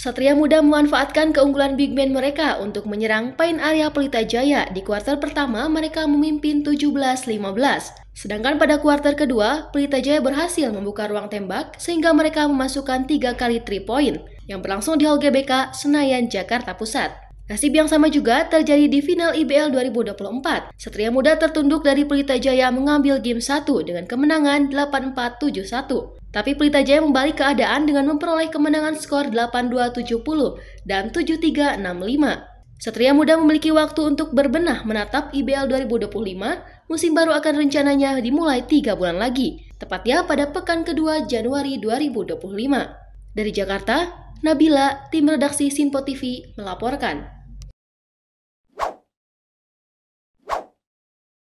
Satria Muda memanfaatkan keunggulan big man mereka untuk menyerang pain area Pelita Jaya. Di kuartal pertama, mereka memimpin 17-15. Sedangkan pada kuartal kedua, Pelita Jaya berhasil membuka ruang tembak sehingga mereka memasukkan tiga kali 3 point yang berlangsung di Hall GBK, Senayan, Jakarta Pusat. Nasib yang sama juga terjadi di final IBL 2024. Satria Muda tertunduk dari Pelita Jaya mengambil game 1 dengan kemenangan 8-4-7-1. Tapi Pelita Jaya membalik keadaan dengan memperoleh kemenangan skor 8-2-70 dan 7 3 Satria Muda memiliki waktu untuk berbenah menatap IBL 2025, musim baru akan rencananya dimulai 3 bulan lagi, tepatnya pada pekan kedua Januari 2025. Dari Jakarta, Nabila, tim redaksi Sinpo TV melaporkan.